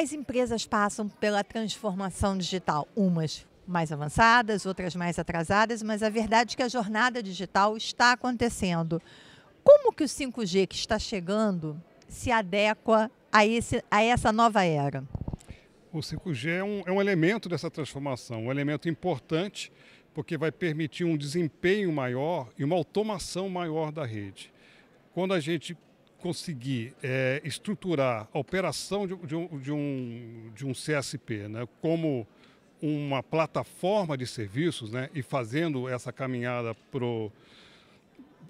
as empresas passam pela transformação digital, umas mais avançadas, outras mais atrasadas, mas a verdade é que a jornada digital está acontecendo. Como que o 5G que está chegando se adequa a, esse, a essa nova era? O 5G é um, é um elemento dessa transformação, um elemento importante, porque vai permitir um desempenho maior e uma automação maior da rede. Quando a gente conseguir é, estruturar a operação de, de, um, de, um, de um CSP né, como uma plataforma de serviços né, e fazendo essa caminhada pro,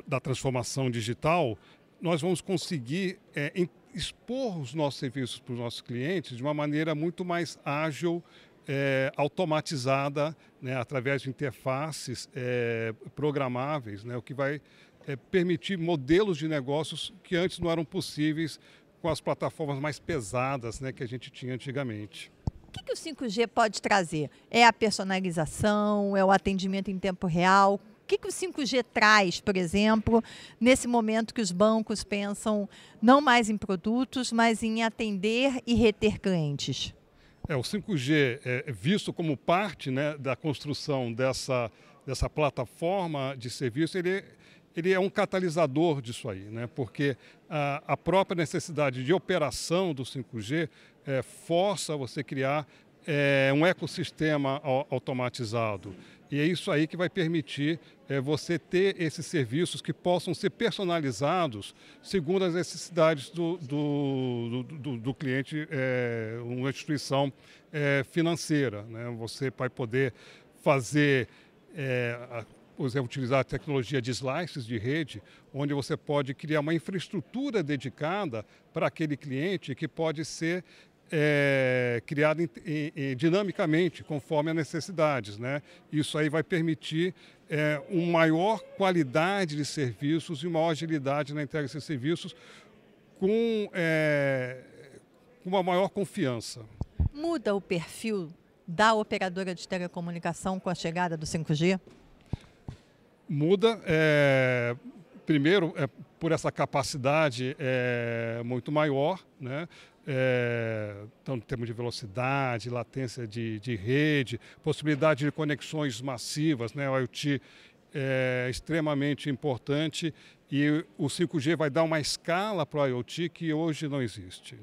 da transformação digital, nós vamos conseguir é, expor os nossos serviços para os nossos clientes de uma maneira muito mais ágil, é, automatizada, né, através de interfaces é, programáveis, né, o que vai é, permitir modelos de negócios que antes não eram possíveis com as plataformas mais pesadas né, que a gente tinha antigamente. O que, que o 5G pode trazer? É a personalização? É o atendimento em tempo real? O que, que o 5G traz, por exemplo, nesse momento que os bancos pensam não mais em produtos, mas em atender e reter clientes? É, o 5G é, é visto como parte né, da construção dessa, dessa plataforma de serviço, ele é ele é um catalisador disso aí, né? porque a, a própria necessidade de operação do 5G é, eh, força você criar é, um ecossistema automatizado. E é isso aí que vai permitir é, você ter esses serviços que possam ser personalizados segundo as necessidades do, do, do, do cliente, é, uma instituição financeira. Né? Você vai poder fazer exemplos é utilizar a tecnologia de slices de rede, onde você pode criar uma infraestrutura dedicada para aquele cliente que pode ser é, criada dinamicamente, conforme as necessidades. Né? Isso aí vai permitir é, uma maior qualidade de serviços e uma maior agilidade na entrega desses serviços com é, uma maior confiança. Muda o perfil da operadora de telecomunicação com a chegada do 5G? muda, é, primeiro, é, por essa capacidade é, muito maior, né? É, então, em termos de velocidade, latência de, de rede, possibilidade de conexões massivas, né? o IoT é extremamente importante e o 5G vai dar uma escala para o IoT que hoje não existe.